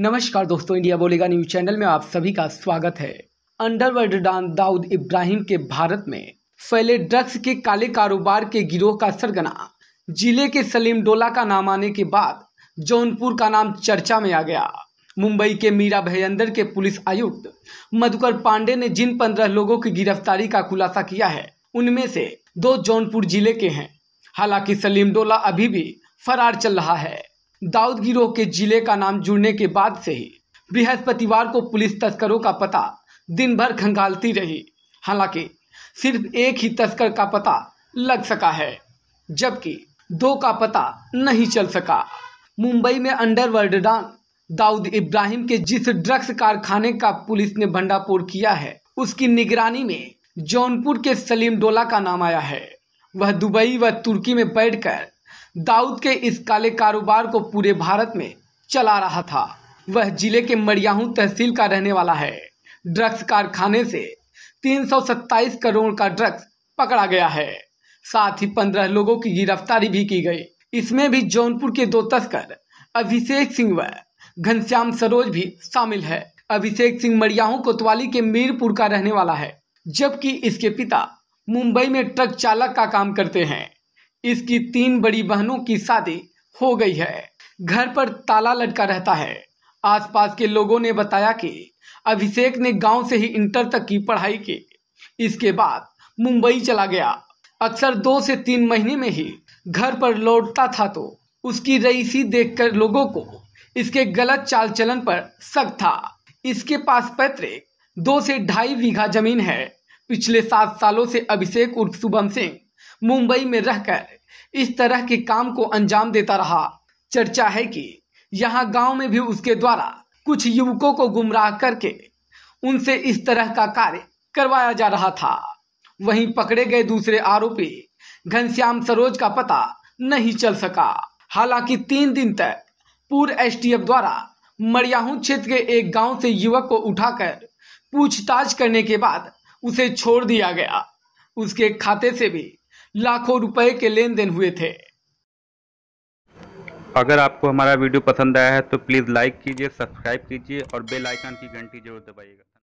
नमस्कार दोस्तों इंडिया बोलेगा न्यूज चैनल में आप सभी का स्वागत है अंडरवर्ल्ड डॉन दाऊद इब्राहिम के भारत में फैले ड्रग्स के काले कारोबार के गिरोह का सरगना जिले के सलीम डोला का नाम आने के बाद जौनपुर का नाम चर्चा में आ गया मुंबई के मीरा भयंदर के पुलिस आयुक्त मधुकर पांडे ने जिन पंद्रह लोगों की गिरफ्तारी का खुलासा किया है उनमें से दो जौनपुर जिले के हैं हालांकि सलीम डोला अभी भी फरार चल रहा है दाऊद गिरोह के जिले का नाम जुड़ने के बाद से ही बृहस्पतिवार को पुलिस तस्करों का पता दिन भर खंगालती रही हालांकि सिर्फ एक ही तस्कर का पता लग सका है जबकि दो का पता नहीं चल सका मुंबई में अंडरवर्ल्ड डॉन दाऊद इब्राहिम के जिस ड्रग्स कारखाने का पुलिस ने भंडाफोड़ किया है उसकी निगरानी में जौनपुर के सलीम डोला का नाम आया है वह दुबई व तुर्की में बैठकर दाऊद के इस काले कारोबार को पूरे भारत में चला रहा था वह जिले के मरियाहू तहसील का रहने वाला है ड्रग्स कारखाने से तीन करोड़ का ड्रग्स पकड़ा गया है साथ ही पंद्रह लोगों की गिरफ्तारी भी की गई इसमें भी जौनपुर के दो तस्कर अभिषेक सिंह व घनश्याम सरोज भी शामिल है अभिषेक सिंह मरियाहू कोतवाली के मीरपुर का रहने वाला है जबकि इसके पिता मुंबई में ट्रक चालक का काम करते हैं इसकी तीन बड़ी बहनों की शादी हो गई है घर पर ताला लटका रहता है आसपास के लोगों ने बताया कि अभिषेक ने गांव से ही इंटर तक की पढ़ाई की इसके बाद मुंबई चला गया अक्सर दो से तीन महीने में ही घर पर लौटता था तो उसकी रईसी देखकर लोगों को इसके गलत चाल चलन पर शक था इसके पास पैतृक दो से ढाई बीघा जमीन है पिछले सात सालों से अभिषेक उर्फ शुभम सिंह मुंबई में रहकर इस तरह के काम को अंजाम देता रहा चर्चा है कि यहाँ गांव में भी उसके द्वारा कुछ युवकों को गुमराह करके उनसे इस तरह का कार्य करवाया जा रहा था वहीं पकड़े गए दूसरे आरोपी घनश्याम सरोज का पता नहीं चल सका हालांकि तीन दिन तक पूर्व एस द्वारा मरियाहू क्षेत्र के एक गांव से युवक को उठाकर पूछताछ करने के बाद उसे छोड़ दिया गया उसके खाते से भी लाखों रुपए के लेन देन हुए थे अगर आपको हमारा वीडियो पसंद आया है तो प्लीज़ लाइक कीजिए सब्सक्राइब कीजिए और बेल आइकन की घंटी जरूर दबाइएगा